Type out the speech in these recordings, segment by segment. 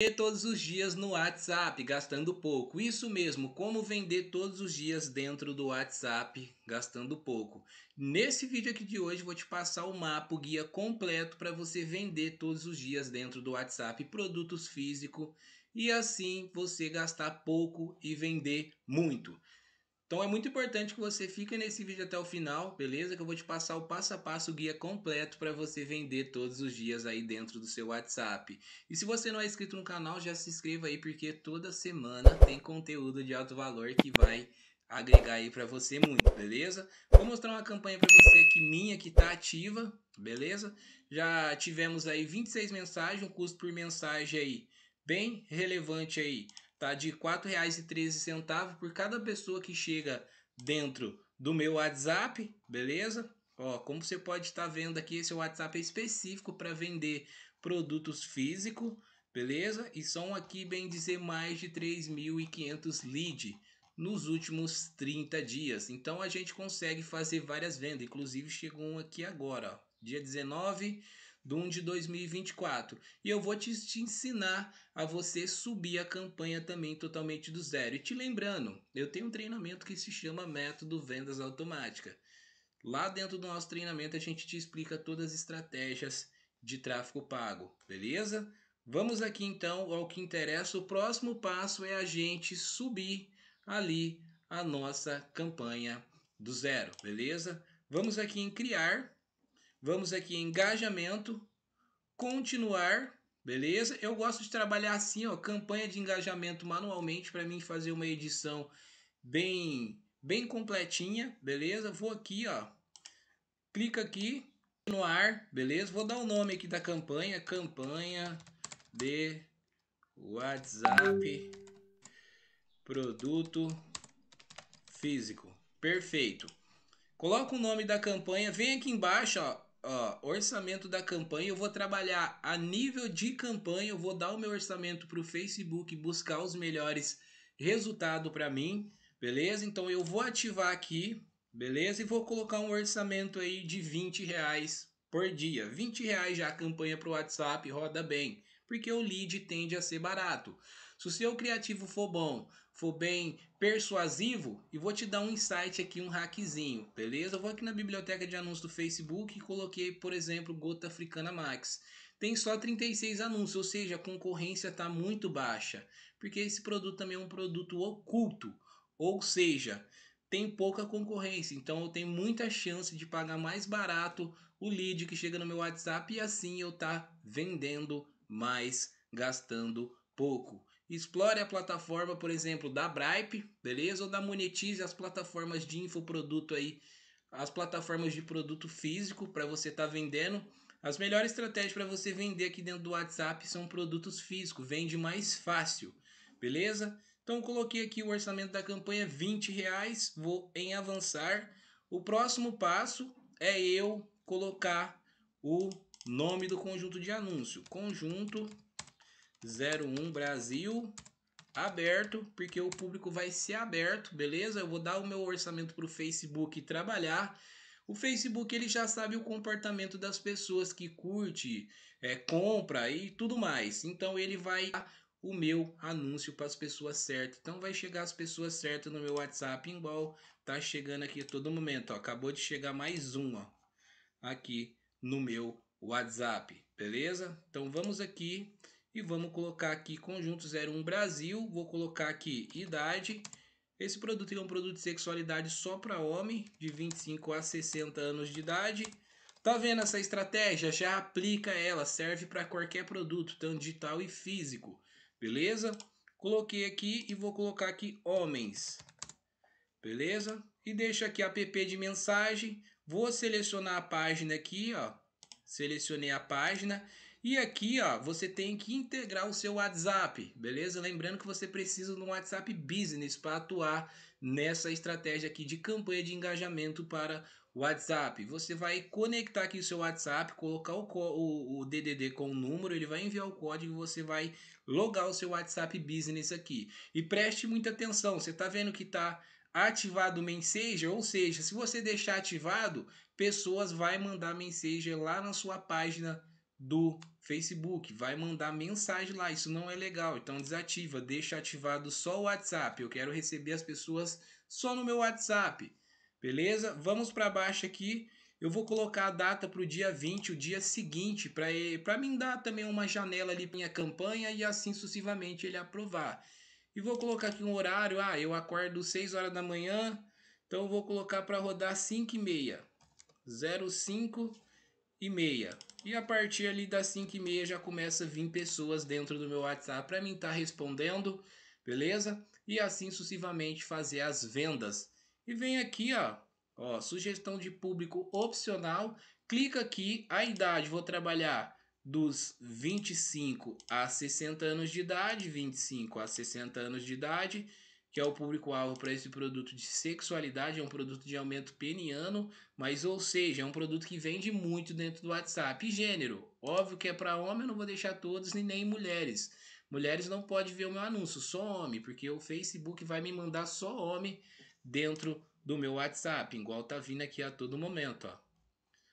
vender todos os dias no WhatsApp, gastando pouco. Isso mesmo, como vender todos os dias dentro do WhatsApp, gastando pouco. Nesse vídeo aqui de hoje, vou te passar o mapa, o guia completo para você vender todos os dias dentro do WhatsApp produtos físicos e assim você gastar pouco e vender muito. Então é muito importante que você fique nesse vídeo até o final, beleza? Que eu vou te passar o passo a passo, o guia completo para você vender todos os dias aí dentro do seu WhatsApp. E se você não é inscrito no canal, já se inscreva aí porque toda semana tem conteúdo de alto valor que vai agregar aí para você muito, beleza? Vou mostrar uma campanha para você aqui minha que tá ativa, beleza? Já tivemos aí 26 mensagens, um custo por mensagem aí bem relevante aí tá de R$ 4,13 por cada pessoa que chega dentro do meu WhatsApp, beleza? Ó, como você pode estar tá vendo aqui, esse WhatsApp é específico para vender produtos físicos, beleza? E são aqui, bem dizer, mais de 3.500 leads nos últimos 30 dias. Então a gente consegue fazer várias vendas, inclusive chegou um aqui agora, ó, dia 19 do 1 de 2024. E eu vou te, te ensinar a você subir a campanha também totalmente do zero. E te lembrando, eu tenho um treinamento que se chama Método Vendas Automática. Lá dentro do nosso treinamento a gente te explica todas as estratégias de tráfego pago, beleza? Vamos aqui então ao que interessa. O próximo passo é a gente subir ali a nossa campanha do zero, beleza? Vamos aqui em criar Vamos aqui em engajamento, continuar, beleza? Eu gosto de trabalhar assim, ó, campanha de engajamento manualmente para mim fazer uma edição bem bem completinha, beleza? Vou aqui, ó. Clica aqui no ar, beleza? Vou dar o nome aqui da campanha, campanha de WhatsApp produto físico. Perfeito. Coloca o nome da campanha, vem aqui embaixo, ó, ó, orçamento da campanha, eu vou trabalhar a nível de campanha, eu vou dar o meu orçamento para o Facebook buscar os melhores resultados para mim, beleza? Então eu vou ativar aqui, beleza? E vou colocar um orçamento aí de 20 reais por dia. 20 reais já a campanha para o WhatsApp roda bem, porque o lead tende a ser barato. Se o seu criativo for bom, for bem persuasivo, e vou te dar um insight aqui, um hackzinho, beleza? Eu vou aqui na biblioteca de anúncios do Facebook e coloquei, por exemplo, Gota Africana Max. Tem só 36 anúncios, ou seja, a concorrência está muito baixa, porque esse produto também é um produto oculto, ou seja, tem pouca concorrência, então eu tenho muita chance de pagar mais barato o lead que chega no meu WhatsApp e assim eu tá vendendo mais, gastando pouco. Explore a plataforma, por exemplo, da Bripe, beleza? Ou da Monetize, as plataformas de infoproduto aí, as plataformas de produto físico para você estar tá vendendo. As melhores estratégias para você vender aqui dentro do WhatsApp são produtos físicos, vende mais fácil, beleza? Então coloquei aqui o orçamento da campanha 20 reais, vou em avançar. O próximo passo é eu colocar o nome do conjunto de anúncio, conjunto 01 Brasil aberto, porque o público vai ser aberto, beleza? Eu vou dar o meu orçamento para o Facebook trabalhar. O Facebook ele já sabe o comportamento das pessoas que curte, é, compra e tudo mais. Então ele vai o meu anúncio para as pessoas certas. Então vai chegar as pessoas certas no meu WhatsApp, igual tá chegando aqui a todo momento. Ó. Acabou de chegar mais ó aqui no meu WhatsApp, beleza? Então vamos aqui e vamos colocar aqui conjunto 01 Brasil, vou colocar aqui idade. Esse produto é um produto de sexualidade só para homem, de 25 a 60 anos de idade. Tá vendo essa estratégia? Já aplica ela, serve para qualquer produto, tanto digital e físico, beleza? Coloquei aqui e vou colocar aqui homens, beleza? E deixo aqui app de mensagem, vou selecionar a página aqui, ó, selecionei a página e aqui, ó, você tem que integrar o seu WhatsApp, beleza? Lembrando que você precisa de um WhatsApp Business para atuar nessa estratégia aqui de campanha de engajamento para WhatsApp. Você vai conectar aqui o seu WhatsApp, colocar o, o, o DDD com o número, ele vai enviar o código e você vai logar o seu WhatsApp Business aqui. E preste muita atenção, você está vendo que está ativado o Messenger, ou seja, se você deixar ativado, pessoas vai mandar mensagem lá na sua página do Facebook, vai mandar mensagem lá, isso não é legal, então desativa, deixa ativado só o WhatsApp. Eu quero receber as pessoas só no meu WhatsApp. Beleza? Vamos para baixo aqui. Eu vou colocar a data para o dia 20, o dia seguinte, para mim dar também uma janela ali para minha campanha e assim sucessivamente ele aprovar. E vou colocar aqui um horário, ah, eu acordo 6 horas da manhã, então vou colocar para rodar 5 e meia. 05 e meia. E a partir ali das 5 e meia já começa a vir pessoas dentro do meu WhatsApp para mim estar tá respondendo, beleza? E assim sucessivamente fazer as vendas. E vem aqui, ó, ó, sugestão de público opcional. Clica aqui, a idade, vou trabalhar dos 25 a 60 anos de idade, 25 a 60 anos de idade que é o público-alvo para esse produto de sexualidade, é um produto de aumento peniano, mas ou seja, é um produto que vende muito dentro do WhatsApp. E gênero, óbvio que é para homem, eu não vou deixar todos e nem mulheres. Mulheres não pode ver o meu anúncio, só homem, porque o Facebook vai me mandar só homem dentro do meu WhatsApp, igual tá vindo aqui a todo momento, ó.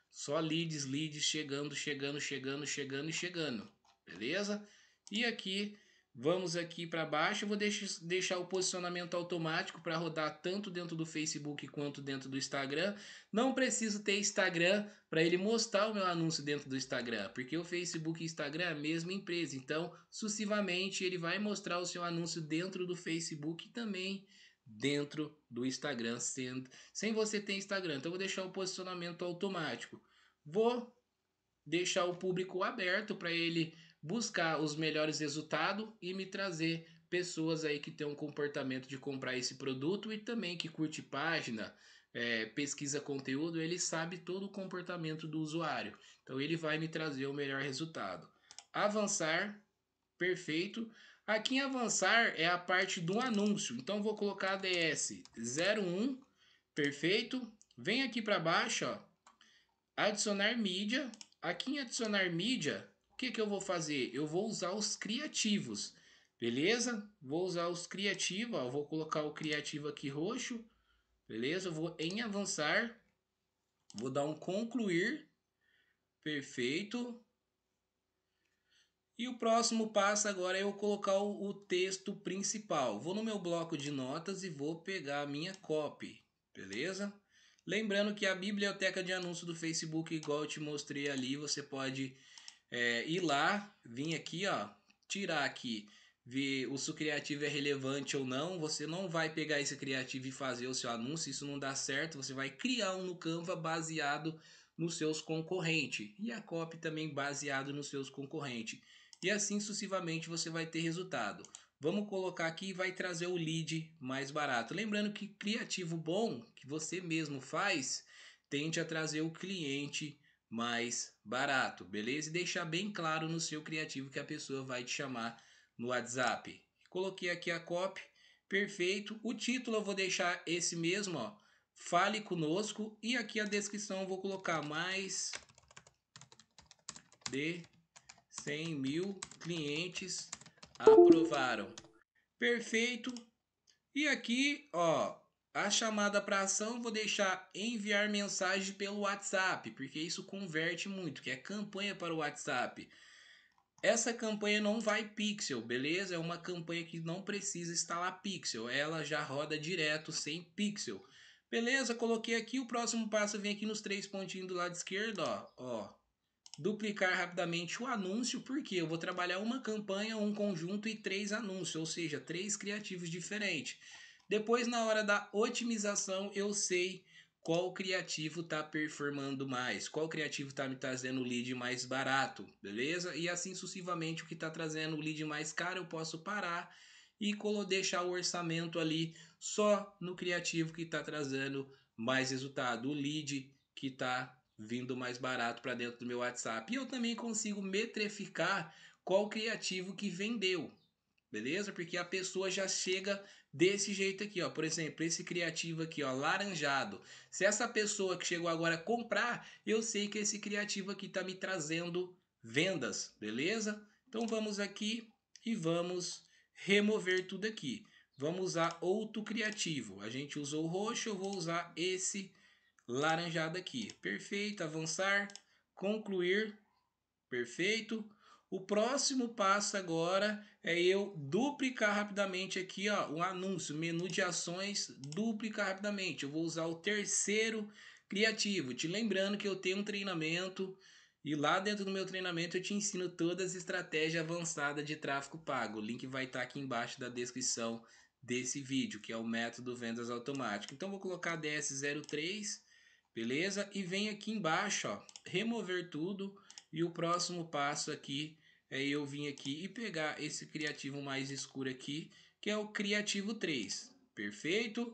Só leads, leads chegando, chegando, chegando, chegando e chegando. Beleza? E aqui Vamos aqui para baixo, eu vou deixar o posicionamento automático para rodar tanto dentro do Facebook quanto dentro do Instagram. Não preciso ter Instagram para ele mostrar o meu anúncio dentro do Instagram, porque o Facebook e Instagram é a mesma empresa. Então, sucessivamente, ele vai mostrar o seu anúncio dentro do Facebook e também dentro do Instagram, sendo, sem você ter Instagram. Então, eu vou deixar o posicionamento automático. Vou deixar o público aberto para ele buscar os melhores resultados e me trazer pessoas aí que têm um comportamento de comprar esse produto e também que curte página, é, pesquisa conteúdo, ele sabe todo o comportamento do usuário. Então ele vai me trazer o melhor resultado. Avançar, perfeito. Aqui em avançar é a parte do anúncio. Então vou colocar DS 01, perfeito. Vem aqui para baixo, ó, adicionar mídia. Aqui em adicionar mídia, o que, que eu vou fazer? Eu vou usar os criativos, beleza? Vou usar os criativos, ó, vou colocar o criativo aqui roxo, beleza? Eu vou em avançar, vou dar um concluir, perfeito. E o próximo passo agora é eu colocar o, o texto principal. Vou no meu bloco de notas e vou pegar a minha copy, beleza? Lembrando que a biblioteca de anúncio do Facebook, igual eu te mostrei ali, você pode é, ir lá, vir aqui, ó, tirar aqui, ver o se o criativo é relevante ou não. Você não vai pegar esse criativo e fazer o seu anúncio, isso não dá certo. Você vai criar um no Canva baseado nos seus concorrentes e a copy também baseado nos seus concorrentes. E assim sucessivamente você vai ter resultado. Vamos colocar aqui e vai trazer o lead mais barato. Lembrando que criativo bom que você mesmo faz tende a trazer o cliente mais barato, beleza? E deixar bem claro no seu criativo que a pessoa vai te chamar no WhatsApp. Coloquei aqui a copy, perfeito. O título eu vou deixar esse mesmo, ó. Fale conosco e aqui a descrição eu vou colocar mais de 100 mil clientes aprovaram. Perfeito. E aqui, ó, a chamada para ação vou deixar enviar mensagem pelo WhatsApp, porque isso converte muito, que é campanha para o WhatsApp. Essa campanha não vai pixel, beleza? É uma campanha que não precisa instalar pixel, ela já roda direto sem pixel. Beleza, coloquei aqui, o próximo passo vem aqui nos três pontinhos do lado esquerdo, ó, ó. Duplicar rapidamente o anúncio, porque eu vou trabalhar uma campanha, um conjunto e três anúncios, ou seja, três criativos diferentes. Depois, na hora da otimização, eu sei qual criativo está performando mais, qual criativo está me trazendo lead mais barato, beleza? E assim sucessivamente, o que está trazendo lead mais caro, eu posso parar e deixar o orçamento ali só no criativo que está trazendo mais resultado, o lead que está vindo mais barato para dentro do meu WhatsApp. E eu também consigo metrificar qual criativo que vendeu, beleza? Porque a pessoa já chega desse jeito aqui, ó. Por exemplo, esse criativo aqui, ó, laranjado. Se essa pessoa que chegou agora comprar, eu sei que esse criativo aqui está me trazendo vendas, beleza? Então vamos aqui e vamos remover tudo aqui. Vamos usar outro criativo. A gente usou o roxo, eu vou usar esse laranjado aqui. Perfeito, avançar, concluir, perfeito. O próximo passo agora é eu duplicar rapidamente aqui ó, o anúncio, menu de ações, duplicar rapidamente. Eu vou usar o terceiro criativo. Te lembrando que eu tenho um treinamento e lá dentro do meu treinamento eu te ensino todas as estratégias avançadas de tráfego pago. O link vai estar tá aqui embaixo da descrição desse vídeo, que é o método vendas automático. Então vou colocar DS03, beleza? E vem aqui embaixo, ó, remover tudo e o próximo passo aqui é eu vir aqui e pegar esse criativo mais escuro aqui, que é o criativo 3. Perfeito?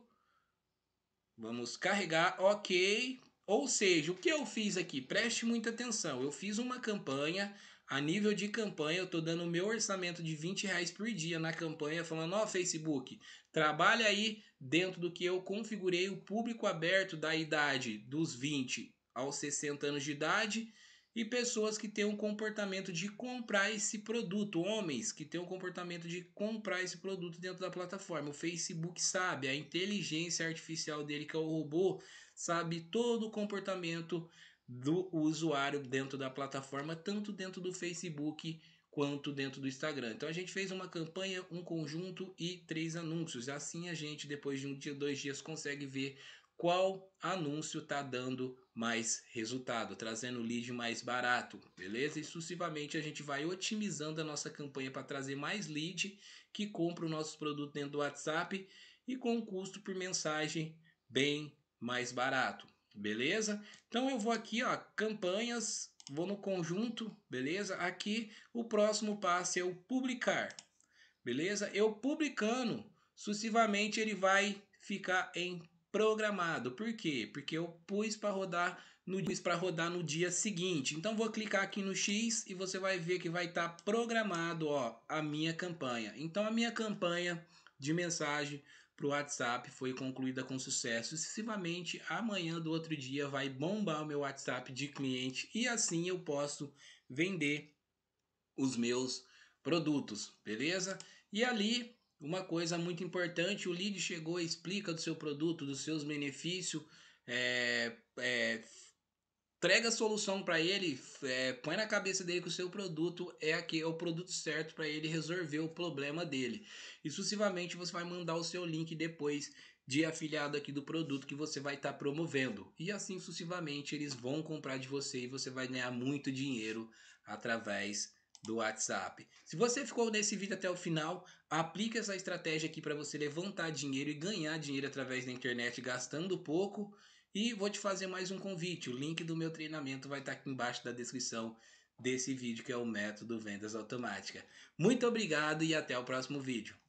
Vamos carregar, ok. Ou seja, o que eu fiz aqui? Preste muita atenção. Eu fiz uma campanha, a nível de campanha, eu estou dando o meu orçamento de 20 reais por dia na campanha, falando, ó oh, Facebook, trabalha aí dentro do que eu configurei o público aberto da idade dos 20 aos 60 anos de idade, e pessoas que têm um comportamento de comprar esse produto, homens que têm um comportamento de comprar esse produto dentro da plataforma. O Facebook sabe, a inteligência artificial dele, que é o robô, sabe todo o comportamento do usuário dentro da plataforma, tanto dentro do Facebook quanto dentro do Instagram. Então a gente fez uma campanha, um conjunto e três anúncios. Assim a gente depois de um dia, dois dias consegue ver qual anúncio está dando mais resultado, trazendo lead mais barato, beleza? E sucessivamente a gente vai otimizando a nossa campanha para trazer mais lead que compra o nosso produto dentro do WhatsApp e com um custo por mensagem bem mais barato, beleza? Então eu vou aqui, ó, campanhas, vou no conjunto, beleza? Aqui o próximo passo é o publicar, beleza? Eu publicando, sucessivamente ele vai ficar em programado. Por quê? Porque eu pus para rodar no para rodar no dia seguinte. Então vou clicar aqui no X e você vai ver que vai estar tá programado, ó, a minha campanha. Então a minha campanha de mensagem para o WhatsApp foi concluída com sucesso. Sucessivamente, amanhã do outro dia vai bombar o meu WhatsApp de cliente e assim eu posso vender os meus produtos, beleza? E ali uma coisa muito importante, o lead chegou e explica do seu produto, dos seus benefícios, é, é, entrega a solução para ele, é, põe na cabeça dele que o seu produto é aqui, é o produto certo para ele resolver o problema dele. E sucessivamente você vai mandar o seu link depois de afiliado aqui do produto que você vai estar tá promovendo. E assim sucessivamente eles vão comprar de você e você vai ganhar muito dinheiro através do WhatsApp. Se você ficou nesse vídeo até o final, aplica essa estratégia aqui para você levantar dinheiro e ganhar dinheiro através da internet gastando pouco. E vou te fazer mais um convite. O link do meu treinamento vai estar tá aqui embaixo da descrição desse vídeo que é o método vendas automática. Muito obrigado e até o próximo vídeo.